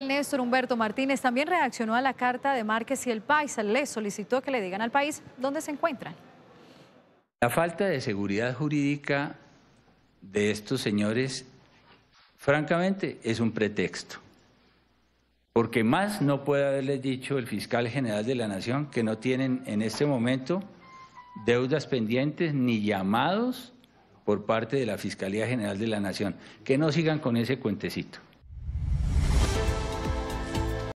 Néstor Humberto Martínez también reaccionó a la carta de Márquez y el Paisa. Le solicitó que le digan al país dónde se encuentran. La falta de seguridad jurídica de estos señores, francamente, es un pretexto. Porque más no puede haberles dicho el fiscal general de la Nación que no tienen en este momento deudas pendientes ni llamados por parte de la Fiscalía General de la Nación. Que no sigan con ese cuentecito.